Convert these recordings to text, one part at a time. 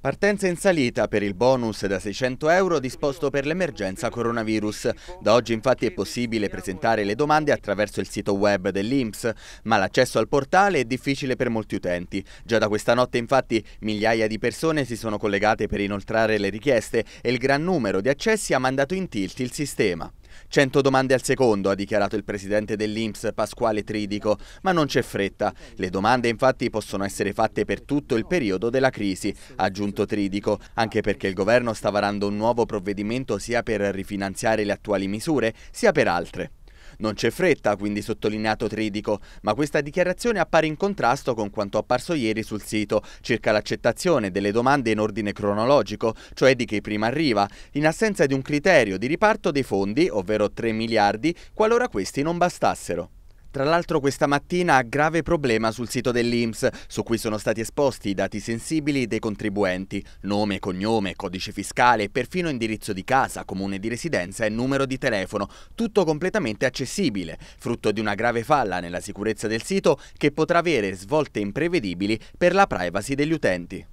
Partenza in salita per il bonus da 600 euro disposto per l'emergenza coronavirus. Da oggi infatti è possibile presentare le domande attraverso il sito web dell'INPS, ma l'accesso al portale è difficile per molti utenti. Già da questa notte infatti migliaia di persone si sono collegate per inoltrare le richieste e il gran numero di accessi ha mandato in tilt il sistema. 100 domande al secondo, ha dichiarato il presidente dell'Inps Pasquale Tridico, ma non c'è fretta. Le domande infatti possono essere fatte per tutto il periodo della crisi, ha aggiunto Tridico, anche perché il governo sta varando un nuovo provvedimento sia per rifinanziare le attuali misure, sia per altre. Non c'è fretta, quindi sottolineato Tridico, ma questa dichiarazione appare in contrasto con quanto apparso ieri sul sito circa l'accettazione delle domande in ordine cronologico, cioè di chi prima arriva, in assenza di un criterio di riparto dei fondi, ovvero 3 miliardi, qualora questi non bastassero. Tra l'altro questa mattina grave problema sul sito dell'Inps, su cui sono stati esposti i dati sensibili dei contribuenti, nome, cognome, codice fiscale, perfino indirizzo di casa, comune di residenza e numero di telefono, tutto completamente accessibile, frutto di una grave falla nella sicurezza del sito che potrà avere svolte imprevedibili per la privacy degli utenti.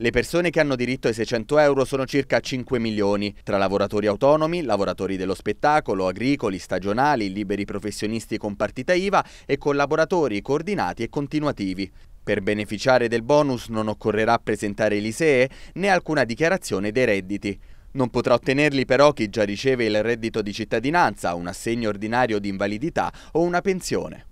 Le persone che hanno diritto ai 600 euro sono circa 5 milioni, tra lavoratori autonomi, lavoratori dello spettacolo, agricoli, stagionali, liberi professionisti con partita IVA e collaboratori coordinati e continuativi. Per beneficiare del bonus non occorrerà presentare l'ISEE né alcuna dichiarazione dei redditi. Non potrà ottenerli però chi già riceve il reddito di cittadinanza, un assegno ordinario di invalidità o una pensione.